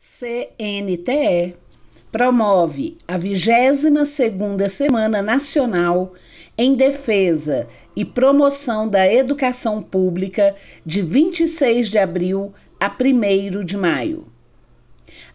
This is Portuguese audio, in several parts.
CNTE promove a 22ª Semana Nacional em Defesa e Promoção da Educação Pública de 26 de abril a 1º de maio.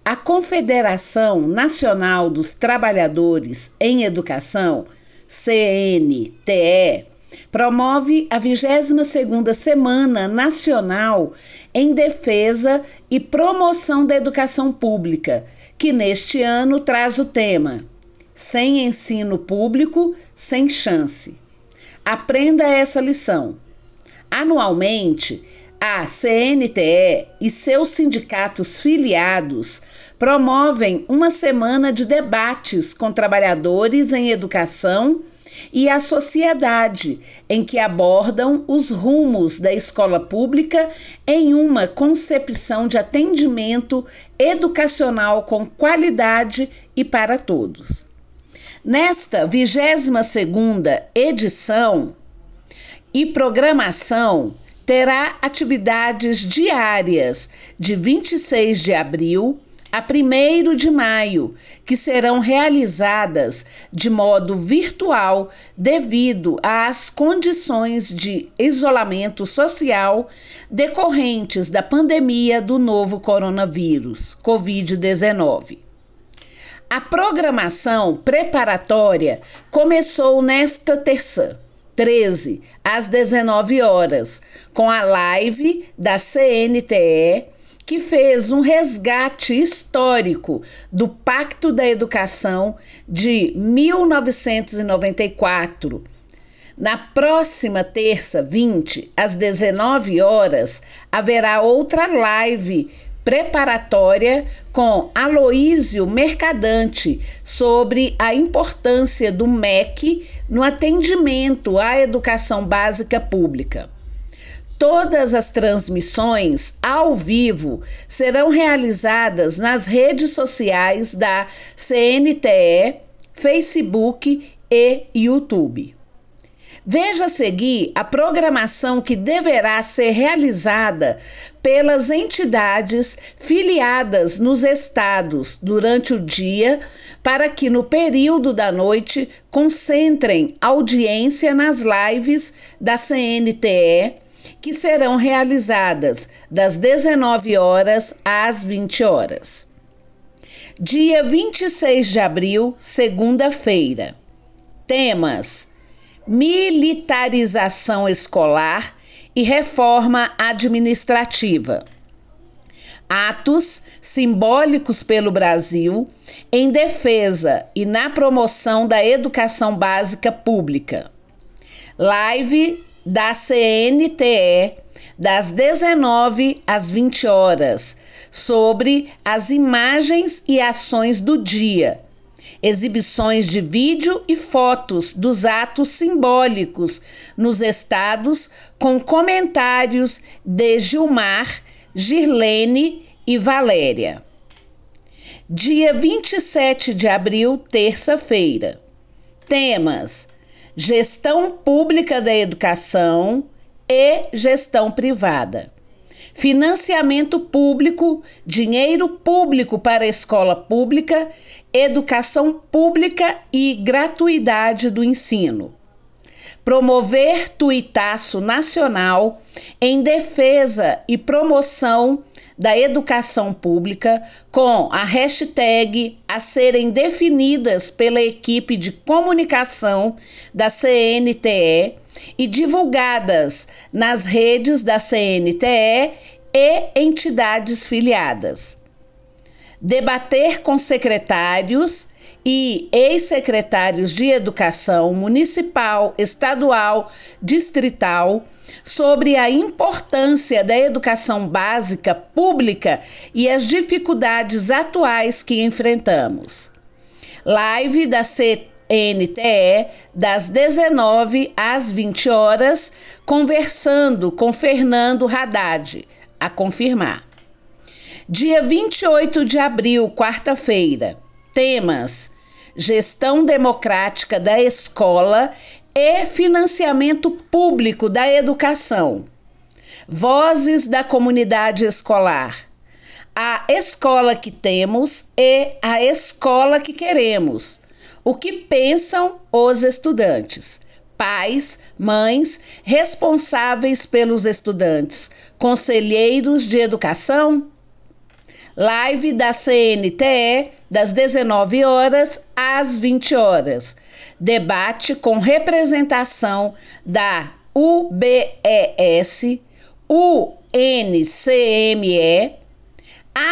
A Confederação Nacional dos Trabalhadores em Educação, CNTE, promove a 22ª Semana Nacional em Defesa e Promoção da Educação Pública, que neste ano traz o tema Sem ensino público, sem chance. Aprenda essa lição. Anualmente, a CNTE e seus sindicatos filiados promovem uma semana de debates com trabalhadores em educação e a sociedade, em que abordam os rumos da escola pública em uma concepção de atendimento educacional com qualidade e para todos. Nesta 22ª edição e programação terá atividades diárias de 26 de abril a 1 de maio, que serão realizadas de modo virtual devido às condições de isolamento social decorrentes da pandemia do novo coronavírus, Covid-19. A programação preparatória começou nesta terça. 13 às 19 horas, com a live da CNTE que fez um resgate histórico do Pacto da Educação de 1994. Na próxima terça, 20, às 19 horas, haverá outra live preparatória com Aloísio Mercadante sobre a importância do MEC no atendimento à educação básica pública. Todas as transmissões ao vivo serão realizadas nas redes sociais da CNTE, Facebook e YouTube. Veja a seguir a programação que deverá ser realizada pelas entidades filiadas nos estados durante o dia, para que no período da noite concentrem audiência nas lives da CNTE que serão realizadas das 19 horas às 20 horas. Dia 26 de abril, segunda-feira. Temas: Militarização escolar e reforma administrativa. Atos simbólicos pelo Brasil em defesa e na promoção da educação básica pública. Live da CNTE das 19 às 20 horas sobre as imagens e ações do dia, exibições de vídeo e fotos dos atos simbólicos nos estados com comentários de Gilmar, Girlene e Valéria. Dia 27 de abril, terça-feira. Temas: gestão pública da educação e gestão privada. Financiamento público, dinheiro público para a escola pública, educação pública e gratuidade do ensino promover tuitaço nacional em defesa e promoção da educação pública com a hashtag a serem definidas pela equipe de comunicação da CNTE e divulgadas nas redes da CNTE e entidades filiadas. Debater com secretários e ex-secretários de Educação Municipal, Estadual, Distrital sobre a importância da educação básica pública e as dificuldades atuais que enfrentamos. Live da CNTE das 19 às 20 horas, conversando com Fernando Haddad, a confirmar. Dia 28 de abril, quarta-feira temas: gestão democrática da escola e financiamento público da educação. Vozes da comunidade escolar. A escola que temos e a escola que queremos. O que pensam os estudantes? Pais, mães, responsáveis pelos estudantes, conselheiros de educação? Live da CNTE, das 19 horas às 20 horas. Debate com representação da UBES, UNCME,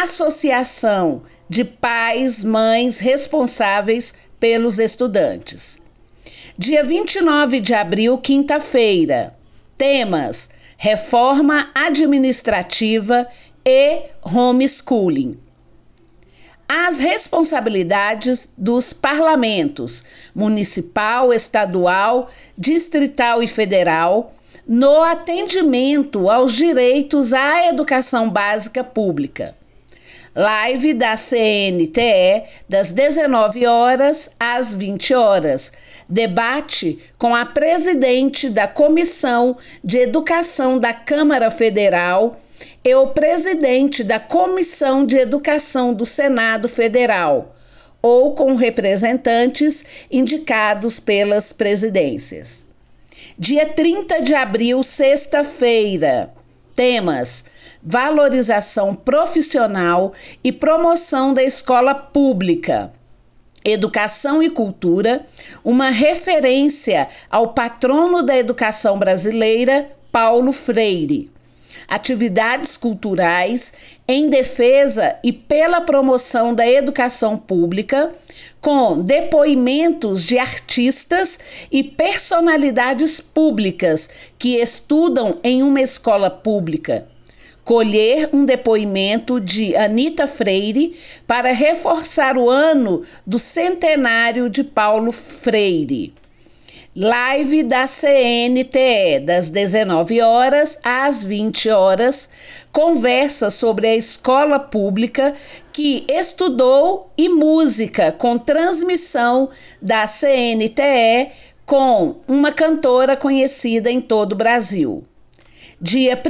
Associação de Pais, Mães Responsáveis pelos Estudantes. Dia 29 de abril, quinta-feira. Temas: Reforma Administrativa e homeschooling. As responsabilidades dos parlamentos municipal, estadual, distrital e federal no atendimento aos direitos à educação básica pública. Live da CNTE das 19 horas às 20 horas. Debate com a presidente da Comissão de Educação da Câmara Federal, é o presidente da Comissão de Educação do Senado Federal ou com representantes indicados pelas presidências. Dia 30 de abril, sexta-feira. Temas: valorização profissional e promoção da escola pública. Educação e Cultura, uma referência ao patrono da educação brasileira, Paulo Freire atividades culturais em defesa e pela promoção da educação pública, com depoimentos de artistas e personalidades públicas que estudam em uma escola pública. Colher um depoimento de Anita Freire para reforçar o ano do centenário de Paulo Freire. Live da CNTE, das 19 horas às 20 horas, conversa sobre a escola pública que estudou e música, com transmissão da CNTE com uma cantora conhecida em todo o Brasil. Dia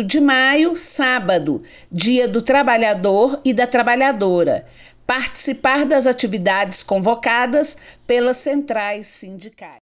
1 de maio, sábado, Dia do Trabalhador e da Trabalhadora participar das atividades convocadas pelas centrais sindicais.